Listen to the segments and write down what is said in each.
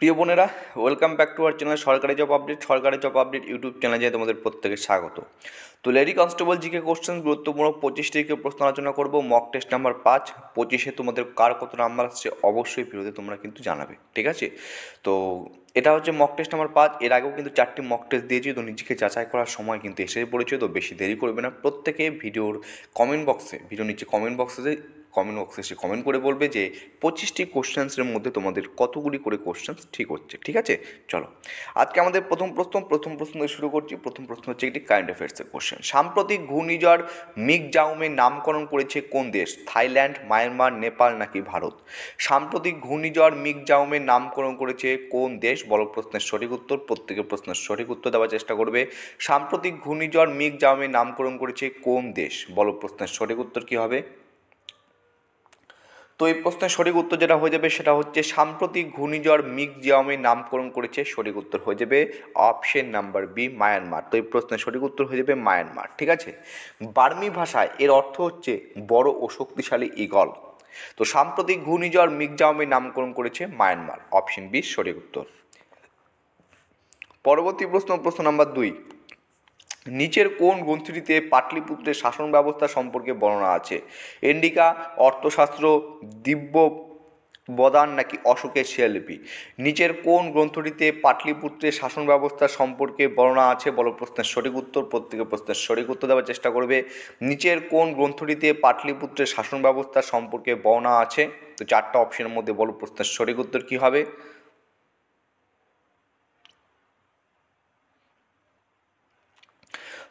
প্রিয় বোনেরা welcome back to our channel সরকারি জব আপডেট সরকারি জব আপডেট ইউটিউব চ্যানেলে তোমাদের প্রত্যেকে স্বাগত তো লেডি কনস্টেবল জিকে কোশ্চেন গুরুত্বপূর্ণ পঁচিশ থেকে প্রশ্ন আলোচনা করবো মক টেস্ট নাম্বার পাঁচ পঁচিশে তোমাদের কার কত নাম্বার আসছে অবশ্যই ফিরোতে তোমরা কিন্তু জানাবে ঠিক আছে তো এটা হচ্ছে মক টেস্ট নাম্বার পাঁচ এর আগেও কিন্তু চারটি মক টেস্ট দিয়েছি তো নিজেকে যাচাই করার সময় কিন্তু এসে পড়েছে তো বেশি দেরি করবে না প্রত্যেকে ভিডিওর কমেন্ট বক্সে ভিডিও নিচে কমেন্ট বক্সে কমেন্ট বক্সে এসে কমেন্ট করে বলবে যে পঁচিশটি কোশ্চেন্সের মধ্যে তোমাদের কতগুলি করে কোশ্চেন্স ঠিক হচ্ছে ঠিক আছে চলো আজকে আমাদের প্রথম প্রশ্ন প্রথম প্রশ্ন শুরু করছি প্রথম প্রশ্ন হচ্ছে একটি কারেন্ট অ্যাফেয়ার্সের কোশ্চেন সাম্প্রতিক ঘূর্ণিঝড় মিক জাউমের নামকরণ করেছে কোন দেশ থাইল্যান্ড মায়ানমার নেপাল নাকি ভারত সাম্প্রতিক ঘূর্ণিঝড় মিক জাউমের নামকরণ করেছে কোন দেশ বল প্রশ্নের সঠিক উত্তর প্রত্যেকের প্রশ্নের সঠিক উত্তর দেওয়ার চেষ্টা করবে সাম্প্রতিক ঘূর্ণিঝড় মিক জাউমের নামকরণ করেছে কোন দেশ বল প্রশ্নের সঠিক উত্তর কী হবে তো এই প্রশ্নের সঠিক উত্তর যেটা হয়ে যাবে সেটা হচ্ছে সাম্প্রতিক ঘূর্ণিঝড় মিক জিয়ামে নামকরণ করেছে সঠিক উত্তর হয়ে যাবে অপশন নাম্বার বি মায়ানমার তো এই প্রশ্নের সঠিক উত্তর হয়ে যাবে মায়ানমার ঠিক আছে বার্মি ভাষায় এর অর্থ হচ্ছে বড় ও শক্তিশালী ইগল তো সাম্প্রতিক ঘূর্ণিঝড় মিকজামে নামকরণ করেছে মায়ানমার অপশন বি সঠিক উত্তর পরবর্তী প্রশ্ন প্রশ্ন নাম্বার দুই নিচের কোন গ্রন্থটিতে পাটলিপুত্রের শাসন ব্যবস্থা সম্পর্কে বর্ণনা আছে এন্ডিকা অর্থশাস্ত্র দিব্য বদান নাকি অশোকের শিয়ালিপি নিচের কোন গ্রন্থটিতে পাটলিপুত্রের শাসন ব্যবস্থা সম্পর্কে বর্ণনা আছে বলো প্রশ্নের সঠিক উত্তর প্রত্যেকের প্রশ্নের সঠিক উত্তর দেওয়ার চেষ্টা করবে নিচের কোন গ্রন্থটিতে পাটলিপুত্রের শাসন ব্যবস্থা সম্পর্কে বর্ণনা আছে তো চারটা অপশনের মধ্যে বলো প্রশ্নের সঠিক উত্তর কী হবে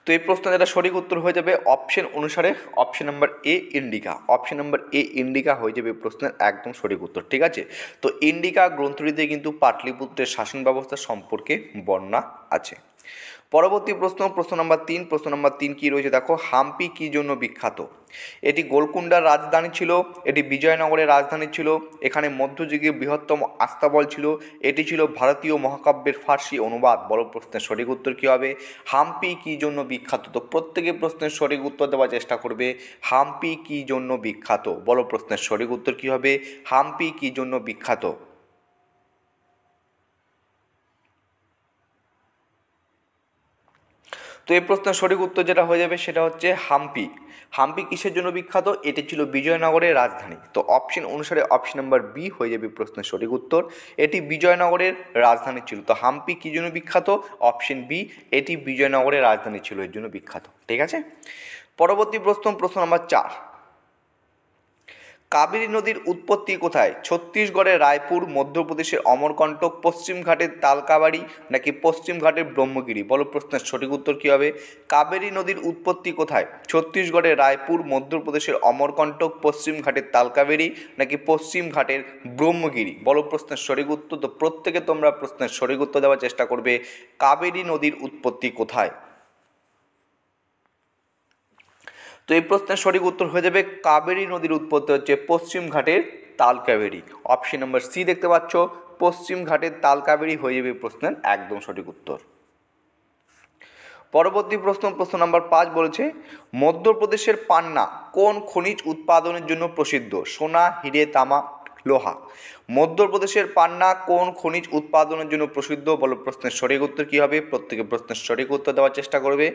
তো এই প্রশ্ন যেটা সঠিক উত্তর হয়ে যাবে অপশন অনুসারে option number A Indica option number A Indica হয়ে যাবে প্রশ্নের একদম সঠিক উত্তর ঠিক আছে তো ইন্ডিকা গ্রন্থটিতে কিন্তু পাটলিপুত্রের শাসন ব্যবস্থা সম্পর্কে বর্ণনা আছে পরবর্তী প্রশ্ন প্রশ্ন নম্বর তিন প্রশ্ন নম্বর তিন কী রয়েছে দেখো হাম্পি কী জন্য বিখ্যাত এটি গোলকুন্ডার রাজধানী ছিল এটি বিজয়নগরের রাজধানী ছিল এখানে মধ্যযুগীয় বৃহত্তম আস্তাবল ছিল এটি ছিল ভারতীয় মহাকাব্যের ফার্সি অনুবাদ বড় প্রশ্নের সঠিক উত্তর কী হবে হাম্পি কী জন্য বিখ্যাত তো প্রত্যেকে প্রশ্নের সঠিক উত্তর দেওয়ার চেষ্টা করবে হাম্পি কী জন্য বিখ্যাত বড় প্রশ্নের সঠিক উত্তর কী হবে হাম্পি কী জন্য বিখ্যাত তো এই প্রশ্নের সঠিক উত্তর যেটা হয়ে যাবে সেটা হচ্ছে হাম্পি হাম্পি কিসের জন্য বিখ্যাত এটি ছিল বিজয়নগরের রাজধানী তো অপশন অনুসারে অপশন নাম্বার বি হয়ে যাবে প্রশ্নের সঠিক উত্তর এটি বিজয়নগরের রাজধানী ছিল তো হাম্পি কী জন্য বিখ্যাত অপশন বি এটি বিজয়নগরের রাজধানী ছিল এর জন্য বিখ্যাত ঠিক আছে পরবর্তী প্রশ্ন প্রশ্ন নম্বর চার কাবেরী নদীর উৎপত্তি কোথায় ছত্তিশগড়ের রায়পুর মধ্যপ্রদেশের অমরকণ্টক পশ্চিমঘাটের তালকাবাড়ি নাকি পশ্চিমঘাটের ব্রহ্মগিরি বলো প্রশ্নের সঠিক উত্তর কী হবে কাবেরী নদীর উৎপত্তি কোথায় ছত্তিশগড়ের রায়পুর মধ্যপ্রদেশের অমরকণ্টক পশ্চিমঘাটের তালকাবেরি নাকি পশ্চিমঘাটের ব্রহ্মগিরি বলো প্রশ্নের সঠিক উত্তর তো প্রত্যেকে তোমরা প্রশ্নের সঠিক উত্তর দেওয়ার চেষ্টা করবে কাবেরী নদীর উৎপত্তি কোথায় তো এই প্রশ্নের সঠিক উত্তর হয়ে যাবে কাবেরী নদীর উৎপত্তি হচ্ছে পশ্চিম ঘাটের তাল অপশন নাম্বার সি দেখতে পাচ্ছ পশ্চিম ঘাটের তাল হয়ে যাবে প্রশ্নের একদম সঠিক উত্তর পরবর্তী প্রশ্ন প্রশ্ন নম্বর পাঁচ বলেছে মধ্যপ্রদেশের পান্না কোন খনিজ উৎপাদনের জন্য প্রসিদ্ধ সোনা হিরে তামা লোহা মধ্যপ্রদেশের পান্না কোন খনিজ উৎপাদনের জন্য প্রসিদ্ধ বলো প্রশ্নের সঠিক উত্তর কী হবে প্রত্যেকে প্রশ্নের সঠিক উত্তর দেওয়ার চেষ্টা করবে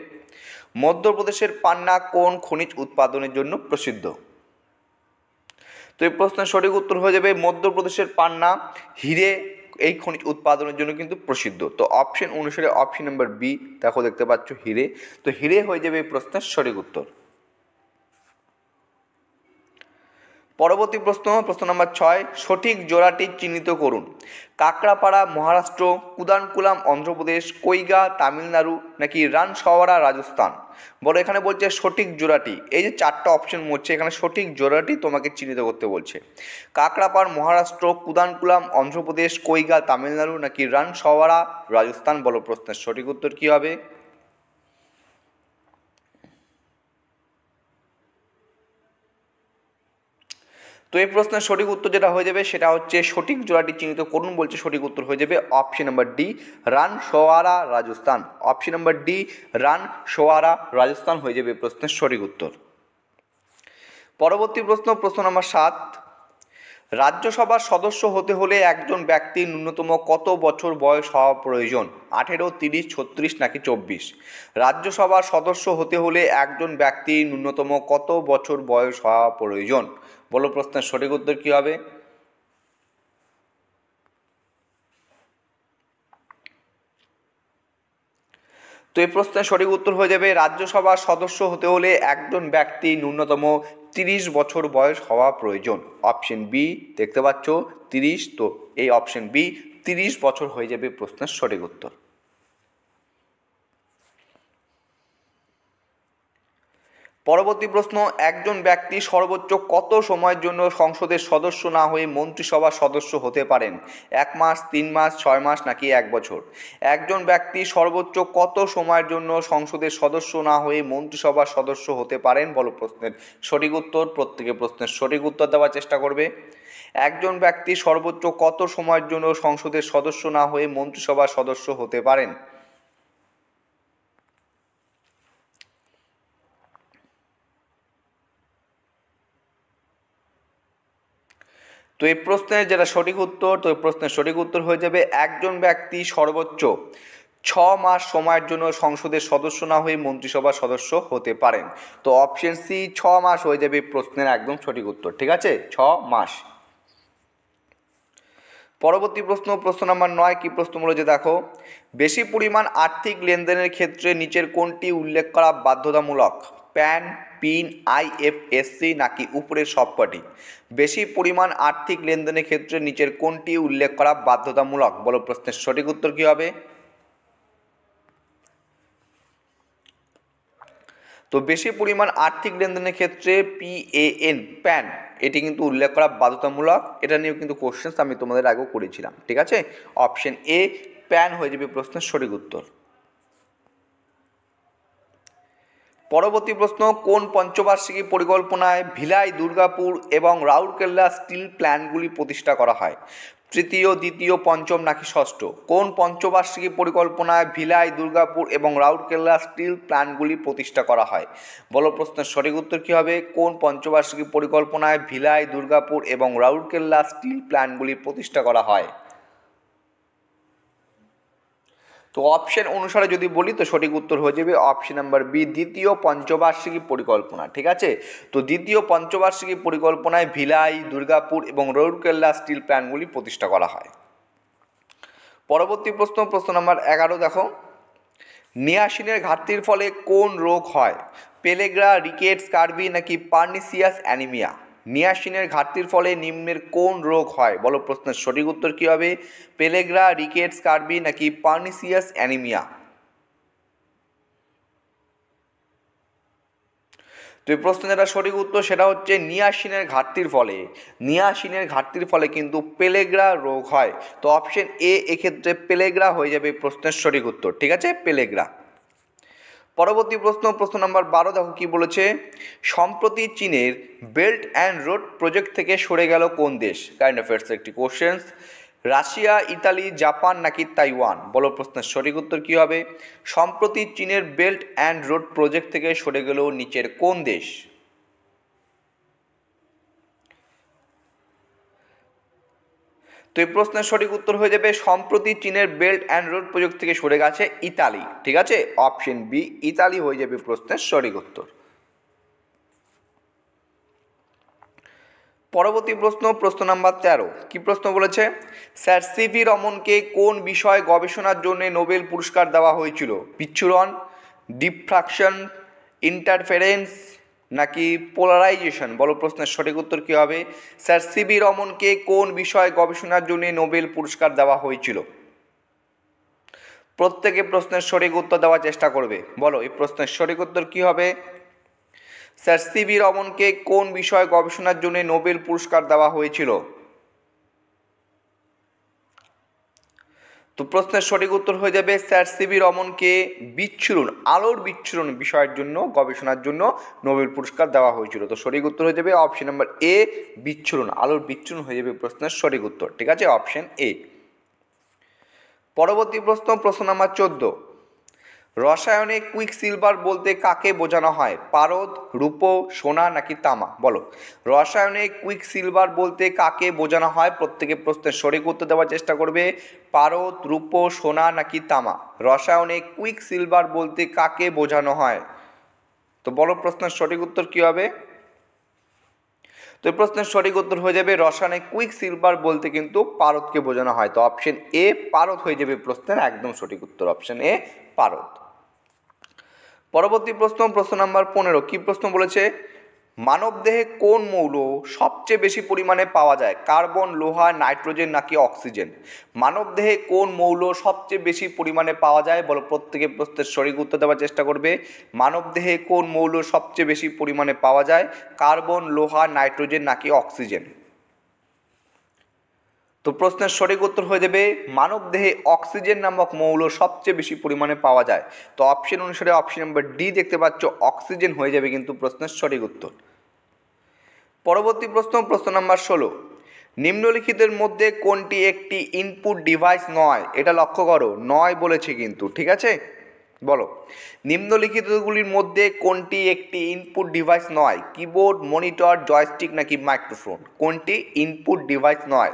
মধ্যপ্রদেশের পান্না কোন খনিজ উৎপাদনের জন্য প্রসিদ্ধ তো এই প্রশ্নের সঠিক উত্তর হয়ে যাবে মধ্যপ্রদেশের পান্না হিরে এই খনিজ উৎপাদনের জন্য কিন্তু প্রসিদ্ধ তো অপশন অনুসারে অপশন নাম্বার বি দেখো দেখতে পাচ্ছ হিরে তো হিরে হয়ে যাবে এই প্রশ্নের সঠিক উত্তর পরবর্তী প্রশ্ন প্রশ্ন নম্বর ছয় সঠিক জোড়াটি চিহ্নিত করুন কাকড়াপাড়া মহারাষ্ট্র কুদানকুলাম অন্ধ্রপ্রদেশ কৈগা তামিলনাড়ু নাকি রানসাওয়ারা রাজস্থান বড় এখানে বলছে সঠিক জোড়াটি এই যে চারটা অপশন হচ্ছে এখানে সঠিক জোড়াটি তোমাকে চিহ্নিত করতে বলছে কাকড়াপাড় মহারাষ্ট্র কুদানকুলাম অন্ধ্রপ্রদেশ কৈগা তামিলনাড়ু নাকি রানসাওয়ারা রাজস্থান বলো প্রশ্নের সঠিক উত্তর কী হবে তো এই প্রশ্নের সঠিক উত্তর যেটা হয়ে যাবে সেটা হচ্ছে সঠিক জোড়াটি চিহ্নিত করুন বলছে সঠিক উত্তর হয়ে যাবে অপশন নাম্বার ডি রান সোয়ারা রাজস্থান অপশন নাম্বার ডি রান সোয়ারা রাজস্থান হয়ে যাবে প্রশ্নের সঠিক উত্তর পরবর্তী প্রশ্ন প্রশ্ন নম্বর সাত রাজ্যসভার সদস্য হতে হলে একজন ব্যক্তির ন্যূনতম কত বছর বয়স হওয়া প্রয়োজন আঠেরো তিরিশ ছত্রিশ নাকি চব্বিশ রাজ্যসভার সদস্য হতে হলে একজন ব্যক্তি ন্যূনতম কত বছর বয়স হওয়া প্রয়োজন বলো প্রশ্নের সঠিক উত্তর কী হবে তো এই প্রশ্নের সঠিক উত্তর হয়ে যাবে রাজ্যসভার সদস্য হতে হলে একজন ব্যক্তি ন্যূনতম তিরিশ বছর বয়স হওয়া প্রয়োজন অপশন বি দেখতে পাচ্ছ তিরিশ তো এই অপশন বি তিরিশ বছর হয়ে যাবে প্রশ্নের সঠিক উত্তর পরবর্তী প্রশ্ন একজন ব্যক্তি সর্বোচ্চ কত সময়ের জন্য সংসদের সদস্য না হয়ে মন্ত্রিসভার সদস্য হতে পারেন এক মাস তিন মাস ছয় মাস নাকি এক বছর একজন ব্যক্তি সর্বোচ্চ কত সময়ের জন্য সংসদের সদস্য না হয়ে মন্ত্রিসভার সদস্য হতে পারেন বলো প্রশ্নের সঠিক উত্তর প্রত্যেকে প্রশ্নের সঠিক উত্তর দেওয়ার চেষ্টা করবে একজন ব্যক্তি সর্বোচ্চ কত সময়ের জন্য সংসদের সদস্য না হয়ে মন্ত্রিসভার সদস্য হতে পারেন তো এই প্রশ্নের যেটা সঠিক উত্তর তো এই প্রশ্নের সঠিক উত্তর হয়ে যাবে একজন ব্যক্তি সর্বোচ্চ ছ মাস সময়ের জন্য সংসদের সদস্য না হয়ে মন্ত্রিসভার সদস্য হতে পারেন তো অপশন সি ছ মাস হয়ে যাবে প্রশ্নের একদম সঠিক উত্তর ঠিক আছে ছ মাস পরবর্তী প্রশ্ন প্রশ্ন নাম্বার নয় কি প্রশ্ন বলে যে দেখো বেশি পরিমাণ আর্থিক লেনদেনের ক্ষেত্রে নিচের কোনটি উল্লেখ করা বাধ্যতামূলক প্যান পিন আইএফএসসি নাকি উপরের সবকটি বেশি পরিমাণ আর্থিক লেনদেনের ক্ষেত্রে নিচের কোনটি উল্লেখ করা বাধ্যতামূলক বলো প্রশ্নের সঠিক উত্তর কী হবে তো বেশি পরিমাণ আর্থিক লেনদেনের ক্ষেত্রে পিএএন প্যান এটি কিন্তু উল্লেখ করা বাধ্যতামূলক এটা নিয়েও কিন্তু কোশ্চেন্স আমি তোমাদের আগেও করেছিলাম ঠিক আছে অপশন এ প্যান হয়ে যাবে প্রশ্নের সঠিক উত্তর পরবর্তী প্রশ্ন কোন পঞ্চবার্ষিকী পরিকল্পনায় ভিলাই দুর্গাপুর এবং রাউরকেল্লা স্টিল প্ল্যান্টগুলি প্রতিষ্ঠা করা হয় তৃতীয় দ্বিতীয় পঞ্চম নাকি ষষ্ঠ কোন পঞ্চবার্ষিকী পরিকল্পনায় ভিলাই দুর্গাপুর এবং রাউরকেল্লা স্টিল প্ল্যান্টগুলি প্রতিষ্ঠা করা হয় বলো প্রশ্নের সঠিক উত্তর কী হবে কোন পঞ্চবার্ষিকী পরিকল্পনায় ভিলাই দুর্গাপুর এবং রাউরকেল্লা স্টিল প্ল্যান্টগুলি প্রতিষ্ঠা করা হয় তো অপশন অনুসারে যদি বলি তো সঠিক উত্তর হয়ে যাবে অপশন নাম্বার বি দ্বিতীয় পঞ্চবার্ষিকী পরিকল্পনা ঠিক আছে তো দ্বিতীয় পঞ্চবার্ষিকী পরিকল্পনায় ভিলাই দুর্গাপুর এবং রৌরকেল্লা স্টিল প্ল্যান্টগুলি প্রতিষ্ঠা করা হয় পরবর্তী প্রশ্ন প্রশ্ন নাম্বার এগারো দেখো নিয়াসিনের ঘাটতির ফলে কোন রোগ হয় পেলেগ্রা রিকেটস কার্বি নাকি পার্নিসিয়াস অ্যানিমিয়া নিয়াসিনের ঘাটতির ফলে নিম্নের কোন রোগ হয় বলো প্রশ্নের সঠিক উত্তর কী হবে পেলেগ্রা রিকেটস কার্বি নাকি পার্নিসিয়াস অ্যানিমিয়া তো এই প্রশ্নের যেটা সঠিক উত্তর সেটা হচ্ছে নিয়াসিনের ঘাটতির ফলে নিয়াসিনের ঘাটতির ফলে কিন্তু পেলেগ্রা রোগ হয় তো অপশন এ এক্ষেত্রে পেলেগ্রা হয়ে যাবে প্রশ্নের সঠিক উত্তর ঠিক আছে পেলেগ্রা পরবর্তী প্রশ্ন প্রশ্ন নম্বর বারো দেখো কী বলেছে সম্প্রতি চীনের বেল্ট অ্যান্ড রোড প্রজেক্ট থেকে সরে গেল কোন দেশ কাইন্ড অ্যাফেয়ার্স একটি কোশ্চেন্স রাশিয়া ইতালি জাপান নাকি তাইওয়ান বলো প্রশ্নের সঠিক উত্তর কী হবে সম্প্রতি চীনের বেল্ট অ্যান্ড রোড প্রজেক্ট থেকে সরে গেল নিচের কোন দেশ তো এই প্রশ্নের সঠিক উত্তর হয়ে যাবে সম্প্রতি চীনের বেল্ট অ্যান্ড রোড প্রযুক্তি থেকে সরে গেছে ইতালি ঠিক আছে অপশন বি ইতালি হয়ে যাবে প্রশ্নের সঠিক উত্তর পরবর্তী প্রশ্ন প্রশ্ন নাম্বার তেরো কি প্রশ্ন বলেছে স্যার সিভি রমনকে কোন বিষয় গবেষণার জন্য নোবেল পুরস্কার দেওয়া হয়েছিল বিচ্ছুরণ ডিফ্রাকশন ইন্টারফেরেন্স নাকি পোলারাইজেশন বলো প্রশ্নের সঠিক উত্তর কী হবে স্যার সিবি রমনকে কোন বিষয়ে গবেষণার জন্য নোবেল পুরস্কার দেওয়া হয়েছিল প্রত্যেকে প্রশ্নের সঠিক উত্তর দেওয়ার চেষ্টা করবে বলো এই প্রশ্নের সঠিক উত্তর কী হবে স্যার সিবি রমনকে কোন বিষয়ে গবেষণার জন্য নোবেল পুরস্কার দেওয়া হয়েছিল তো প্রশ্নের সঠিক উত্তর হয়ে যাবে স্যার সিবি রমনকে বিচ্ছুরণ আলোর বিচ্ছুরণ বিষয়ের জন্য গবেষণার জন্য নোবেল পুরস্কার দেওয়া হয়েছিল তো সঠিক উত্তর হয়ে যাবে অপশন নাম্বার এ বিচ্ছুরণ আলোর বিচ্ছুরণ হয়ে যাবে প্রশ্নের সঠিক উত্তর ঠিক আছে অপশন এ পরবর্তী প্রশ্ন প্রশ্ন নাম্বার চোদ্দো রসায়নে কুইক সিলভার বলতে কাকে বোঝানো হয় পারদ রূপ সোনা নাকি তামা বলো রসায়নে কুইক সিলভার বলতে কাকে বোঝানো হয় প্রত্যেকে প্রশ্নের সঠিক উত্তর দেওয়ার চেষ্টা করবে পারদ রূপ সোনা নাকি তামা রসায়নে কুইক সিলভার বলতে কাকে বোঝানো হয় তো বলো প্রশ্নের সঠিক উত্তর কী হবে তো এই প্রশ্নের সঠিক উত্তর হয়ে যাবে রসায়নে কুইক সিলভার বলতে কিন্তু পারদকে বোঝানো হয় তো অপশন এ পারদ হয়ে যাবে প্রশ্নের একদম সঠিক উত্তর অপশন এ পারদ পরবর্তী প্রশ্ন প্রশ্ন নাম্বার পনেরো কী প্রশ্ন বলেছে মানবদেহে কোন মৌল সবচেয়ে বেশি পরিমাণে পাওয়া যায় কার্বন লোহা নাইট্রোজেন নাকি অক্সিজেন মানবদেহে কোন মৌল সবচেয়ে বেশি পরিমাণে পাওয়া যায় বলো প্রত্যেকে প্রশ্নের সঠিক উত্তর দেওয়ার চেষ্টা করবে মানবদেহে কোন মৌল সবচেয়ে বেশি পরিমাণে পাওয়া যায় কার্বন লোহা নাইট্রোজেন নাকি অক্সিজেন তো প্রশ্নের সঠিক উত্তর হয়ে যাবে মানবদেহে অক্সিজেন নামক মৌল সবচেয়ে বেশি পরিমাণে পাওয়া যায় তো অপশন অনুসারে অপশন নাম্বার ডি দেখতে পাচ্ছ অক্সিজেন হয়ে যাবে কিন্তু প্রশ্নের সঠিক উত্তর পরবর্তী প্রশ্ন প্রশ্ন নাম্বার ষোলো নিম্নলিখিতের মধ্যে কোনটি একটি ইনপুট ডিভাইস নয় এটা লক্ষ্য করো নয় বলেছে কিন্তু ঠিক আছে বলো নিম্নলিখিতগুলির মধ্যে কোনটি একটি ইনপুট ডিভাইস নয় কিবোর্ড মনিটর জয়স্টিক নাকি মাইক্রোফোন কোনটি ইনপুট ডিভাইস নয়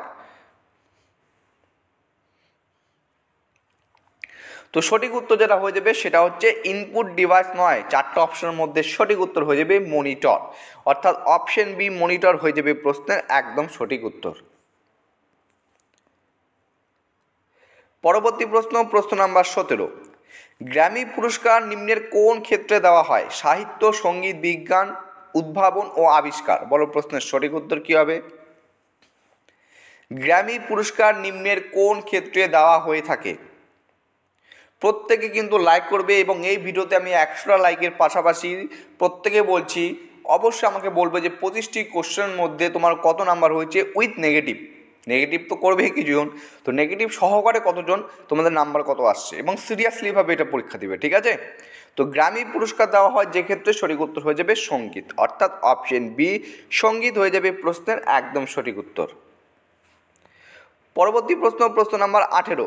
তো সঠিক উত্তর যেটা হয়ে যাবে সেটা হচ্ছে ইনপুট ডিভাইস নয় চারটে অপশনের মধ্যে সঠিক উত্তর হয়ে যাবে মনিটর অর্থাৎ অপশন বি মনিটর হয়ে যাবে প্রশ্নের একদম সঠিক উত্তর পরবর্তী প্রশ্ন প্রশ্ন নাম্বার সতেরো গ্রামী পুরস্কার নিম্নের কোন ক্ষেত্রে দেওয়া হয় সাহিত্য সঙ্গীত বিজ্ঞান উদ্ভাবন ও আবিষ্কার বলো প্রশ্নের সঠিক উত্তর কী হবে গ্রামী পুরস্কার নিম্নের কোন ক্ষেত্রে দেওয়া হয়ে থাকে প্রত্যেকে কিন্তু লাইক করবে এবং এই ভিডিওতে আমি একশোটা লাইকের পাশাপাশি প্রত্যেকে বলছি অবশ্যই আমাকে বলবে যে পঁচিশটি কোশ্চেনের মধ্যে তোমার কত নাম্বার হয়েছে উইথ নেগেটিভ নেগেটিভ তো করবে কিছুজন তো নেগেটিভ সহকারে কতজন তোমাদের নাম্বার কত আসছে এবং সিরিয়াসলিভাবে এটা পরীক্ষা দিবে ঠিক আছে তো গ্রামীণ পুরস্কার দেওয়া হয় যে ক্ষেত্রে সঠিক উত্তর হয়ে যাবে সঙ্গীত অর্থাৎ অপশন বি সঙ্গীত হয়ে যাবে প্রশ্নের একদম সঠিক উত্তর পরবর্তী প্রশ্ন প্রশ্ন নাম্বার আঠেরো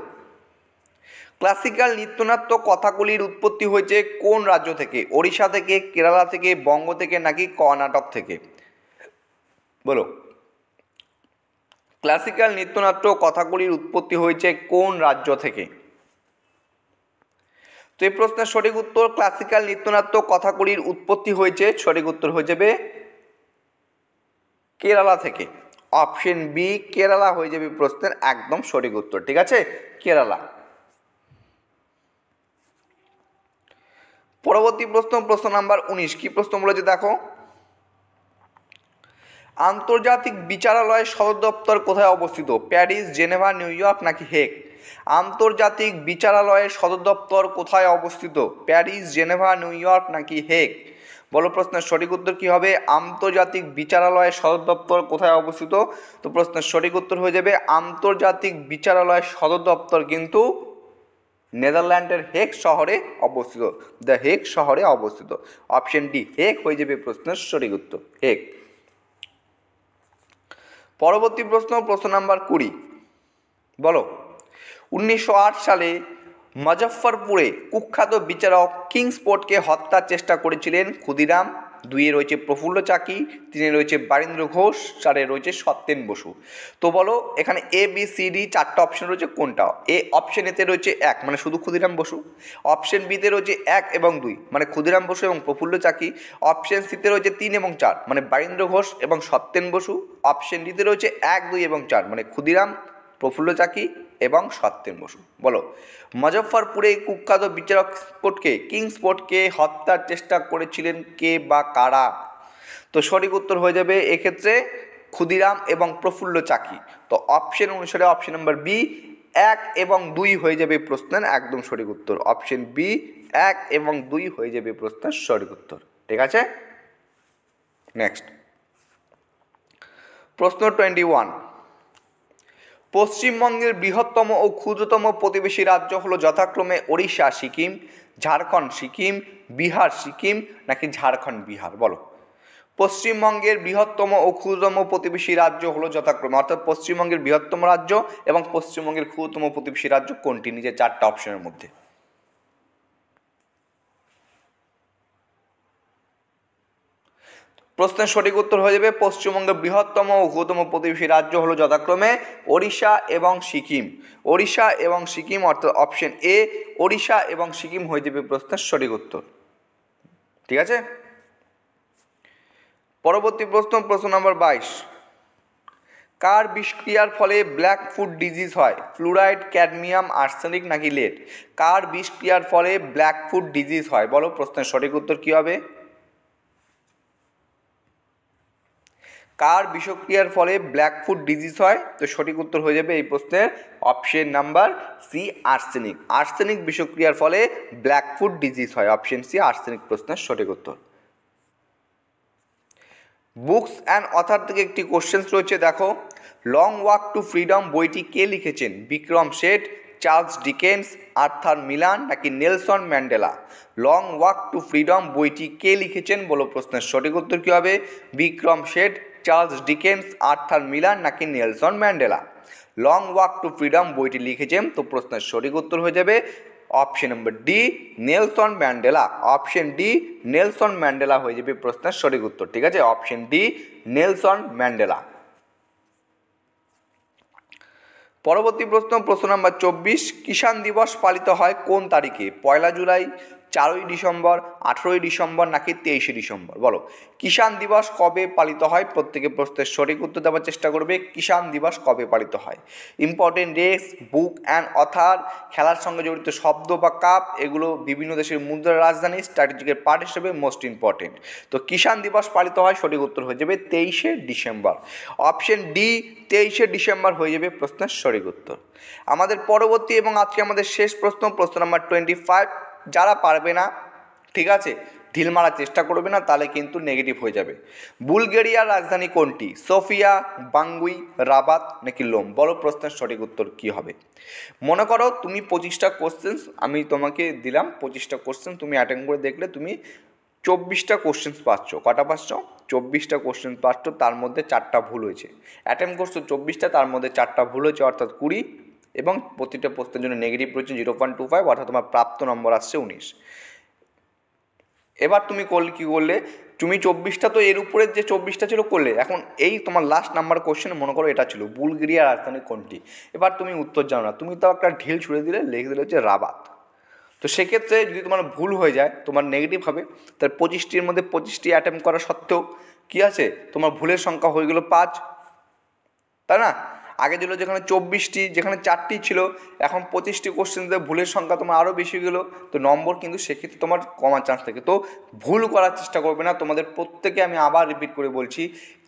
ক্লাসিক্যাল নৃত্যনাট্য কথাগুলির উৎপত্তি হয়েছে কোন রাজ্য থেকে ওড়িশা থেকে কেরালা থেকে বঙ্গ থেকে নাকি কর্ণাটক থেকে বলো ক্লাসিক্যাল নৃত্যনাট্য কথাগুলির উৎপত্তি হয়েছে কোন রাজ্য থেকে তো এই প্রশ্নের সঠিক উত্তর ক্লাসিক্যাল নৃত্যনাট্য কথাগুলির উৎপত্তি হয়েছে সঠিক উত্তর হয়ে যাবে কেরালা থেকে অপশন বি কেরালা হয়ে যাবে প্রশ্নের একদম সঠিক উত্তর ঠিক আছে কেরালা পরবর্তী প্রশ্ন প্রশ্ন নাম্বার উনিশ কি প্রশ্ন বলেছে দেখো আন্তর্জাতিক বিচারালয় সদর দপ্তর কোথায় অবস্থিত প্যারিস জেনেভা নিউ ইয়র্ক নাকি হেক আন্তর্জাতিক বিচারালয়ের সদর দপ্তর কোথায় অবস্থিত প্যারিস জেনেভা নিউ ইয়র্ক নাকি হেক বলো প্রশ্নের সঠিক উত্তর কী হবে আন্তর্জাতিক বিচারালয়ের সদর দপ্তর কোথায় অবস্থিত তো প্রশ্নের সঠিক উত্তর হয়ে যাবে আন্তর্জাতিক বিচারালয়ের সদর দপ্তর কিন্তু নেদারল্যান্ডের হেক শহরে অবস্থিত দ্য হেক শহরে অবস্থিত অপশন ডি হেক হয়ে যাবে প্রশ্নের সঠিক উত্তর হেক পরবর্তী প্রশ্ন প্রশ্ন নাম্বার কুড়ি বলো উনিশশো সালে মজফ্ফরপুরে কুখ্যাত বিচারক কিংসপোর্টকে হত্যার চেষ্টা করেছিলেন ক্ষুদিরাম দুইয়ে রয়েছে প্রফুল্ল চাকি তিনে রয়েছে বারীন্দ্র ঘোষ চারে রয়েছে সত্যেন বসু তো বলো এখানে এ বি সি ডি চারটা অপশন রয়েছে কোনটা এ অপশন এতে রয়েছে এক মানে শুধু ক্ষুদিরাম বসু অপশন বিতে রয়েছে এক এবং দুই মানে ক্ষুদিরাম বসু এবং প্রফুল্ল চাকি অপশন সিতে রয়েছে তিন এবং চার মানে বারীন্দ্র ঘোষ এবং সত্যেন বসু অপশন ডিতে রয়েছে এক দুই এবং চার মানে ক্ষুদিরাম প্রফুল্ল চাকি এবং সত্যেন বসু বলো মুজফ্ফরপুরে কুখ্যাত বিচারক স্পোর্টকে কিং কোর্টকে হত্যার চেষ্টা করেছিলেন কে বা কারা তো সঠিক উত্তর হয়ে যাবে এক্ষেত্রে ক্ষুদিরাম এবং প্রফুল্ল চাকি তো অপশন অনুসারে অপশন নাম্বার বি এক এবং দুই হয়ে যাবে প্রশ্নের একদম সঠিক উত্তর অপশন বি এক এবং দুই হয়ে যাবে প্রশ্নের সঠিক উত্তর ঠিক আছে নেক্সট প্রশ্ন টোয়েন্টি ওয়ান পশ্চিমবঙ্গের বৃহত্তম ও ক্ষুদ্রতম প্রতিবেশী রাজ্য হলো যথাক্রমে ওড়িশা সিকিম ঝাড়খণ্ড সিকিম বিহার সিকিম নাকি ঝাড়খণ্ড বিহার বলো পশ্চিমবঙ্গের বৃহত্তম ও ক্ষুদ্রতম প্রতিবেশী রাজ্য হলো যথাক্রমে অর্থাৎ পশ্চিমবঙ্গের বৃহত্তম রাজ্য এবং পশ্চিমবঙ্গের ক্ষুদ্রতম প্রতিবেশী রাজ্য কোনটি নিজের চারটা অপশনের মধ্যে প্রশ্নের সঠিক উত্তর হয়ে যাবে পশ্চিমবঙ্গের বৃহত্তম ও ক্ষুতম প্রতিবেশী রাজ্য হলো যথাক্রমে ওড়িশা এবং সিকিম ওড়িশা এবং সিকিম অর্থাৎ অপশন এ ওড়িশা এবং সিকিম হয়ে যাবে প্রশ্নের সঠিক উত্তর ঠিক আছে পরবর্তী প্রশ্ন প্রশ্ন নম্বর বাইশ কার বিষক্রিয়ার ফলে ব্ল্যাক ফুড ডিজিজ হয় ফ্লুরাইড ক্যাডমিয়াম আর্সেনিক নাকি লেট কার বিষক্রিয়ার ফলে ব্ল্যাক ফুড ডিজিজ হয় বলো প্রশ্নের সঠিক উত্তর কী হবে কার বিষক্রিয়ার ফলে ব্ল্যাক ফুড ডিজিজ হয় তো সঠিক উত্তর হয়ে যাবে এই প্রশ্নের option number C arsenic arsenic বিষক্রিয়ার ফলে ব্ল্যাক ফুড ডিজিজ হয় অপশন সি আর্সেনিক প্রশ্নের সঠিক উত্তর বুকস অ্যান্ড অথার থেকে একটি কোশ্চেন্স রয়েছে দেখো লং ওয়াক টু ফ্রিডম বইটি কে লিখেছেন Vikram Seth Charles Dickens Arthur Miller নাকি Nelson Mandela Long Walk to Freedom বইটি কে লিখেছেন বলো প্রশ্নের সঠিক উত্তর কী হবে Vikram Seth Charles Dickens Arthur Miller নাকি Nelson Mandela Long Walk to Freedom বইটি লিখেছেন তো প্রশ্নের সঠিক উত্তর হয়ে যাবে option number D Nelson Mandela option D Nelson Mandela হয়ে যাবে প্রশ্নের সঠিক উত্তর ঠিক আছে অপশন ডি নেলসন ম্যান্ডেলা পরবর্তী প্রশ্ন প্রশ্ন নম্বর চব্বিশ কিষাণ দিবস পালিত হয় কোন তারিখে পয়লা জুলাই চারই ডিসেম্বর আঠেরোই ডিসেম্বর নাকি তেইশে ডিসেম্বর বলো কিষাণ দিবস কবে পালিত হয় প্রত্যেকে প্রশ্নের সঠিক উত্তর দেওয়ার চেষ্টা করবে কিষাণ দিবস কবে পালিত হয় important days book and author খেলার সঙ্গে জড়িত শব্দ বা কাপ এগুলো বিভিন্ন দেশের মুদ্রার রাজধানী স্ট্র্যাটেজিকের পার্ট হিসেবে মোস্ট ইম্পর্টেন্ট তো কিষাণ দিবস পালিত হয় সঠিক উত্তর হয়ে যাবে তেইশে ডিসেম্বর অপশন ডি তেইশে ডিসেম্বর হয়ে যাবে প্রশ্নের সঠিক উত্তর আমাদের পরবর্তী এবং আজকে আমাদের শেষ প্রশ্ন প্রশ্ন নাম্বার টোয়েন্টি ফাইভ যারা পারবে না ঠিক আছে ঢিল মারার চেষ্টা করবে না তাহলে কিন্তু নেগেটিভ হয়ে যাবে বুলগেরিয়ার রাজধানী কোনটি সোফিয়া বাঙ্গুই রাবাত নাকি লোম বড় প্রশ্নের সঠিক উত্তর কী হবে মনে করো তুমি পঁচিশটা কোশ্চেন্স আমি তোমাকে দিলাম পঁচিশটা কোশ্চেন তুমি অ্যাটেন্ড করে দেখলে তুমি চব্বিশটা কোশ্চেন্স পাচ্ছ কটা পাচ্ছ চব্বিশটা কোশ্চেন পাচ্ছ তার মধ্যে চারটা ভুল হয়েছে অ্যাটেম্প করছো চব্বিশটা তার মধ্যে চারটা ভুল হয়েছে অর্থাৎ কুড়ি এবং প্রতিটা প্রশ্নের জন্য নেগেটিভ রয়েছে জিরো পয়েন্ট টু ফাইভ অর্থাৎ তোমার প্রাপ্ত নম্বর আসছে উনিশ এবার তুমি করলে কী করলে তুমি চব্বিশটা তো এর উপরে যে চব্বিশটা ছিল করলে এখন এই তোমার লাস্ট নাম্বার কোশ্চেন মনে করো এটা ছিল বুলগেরিয়ার রাজধানী কোনটি এবার তুমি উত্তর জানো না তুমি তো একটা ঢিল ছুড়ে দিলে লিখে দিলে হচ্ছে রাবাত তো সেক্ষেত্রে যদি তোমার ভুল হয়ে যায় তোমার নেগেটিভ হবে তার পঁচিশটির মধ্যে পঁচিশটি অ্যাটেম্প করা সত্ত্বেও কী আছে তোমার ভুলের সংখ্যা হয়ে গেলো পাঁচ তাই না আগে দিল যেখানে চব্বিশটি যেখানে চারটি ছিল এখন পঁচিশটি কোশ্চেনতে ভুলের সংখ্যা তোমার আরও বেশি গেলো তো নম্বর কিন্তু সেক্ষেত্রে তোমার কমার চান্স থাকে তো ভুল করার চেষ্টা করবে না তোমাদের প্রত্যেকে আমি আবার রিপিট করে বলছি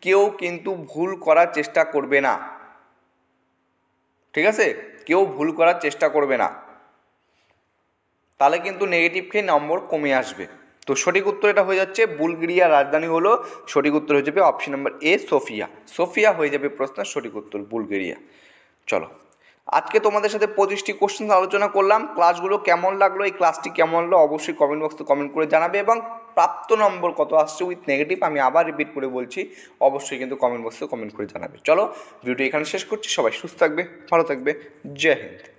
কেউ কিন্তু ভুল করার চেষ্টা করবে না ঠিক আছে কেউ ভুল করার চেষ্টা করবে না তাহলে কিন্তু নেগেটিভ খেয়ে নম্বর কমে আসবে তো সঠিক উত্তর এটা হয়ে যাচ্ছে বুলগেরিয়ার রাজধানী হলো সঠিক উত্তর হয়ে যাবে option number A Sophia Sophia হয়ে যাবে প্রশ্নের সঠিক উত্তর বুলগেরিয়া চলো আজকে তোমাদের সাথে পঁচিশটি কোশ্চেন আলোচনা করলাম ক্লাসগুলো কেমন লাগলো এই ক্লাসটি কেমন হলো অবশ্যই কমেন্ট বক্সে কমেন্ট করে জানাবে এবং প্রাপ্ত নম্বর কত আসছে উইথ নেগেটিভ আমি আবার রিপিট করে বলছি অবশ্যই কিন্তু কমেন্ট বক্সে কমেন্ট করে জানাবে চলো ভিডিও এখানে শেষ করছি সবাই সুস্থ থাকবে ভালো থাকবে জয় হিন্দ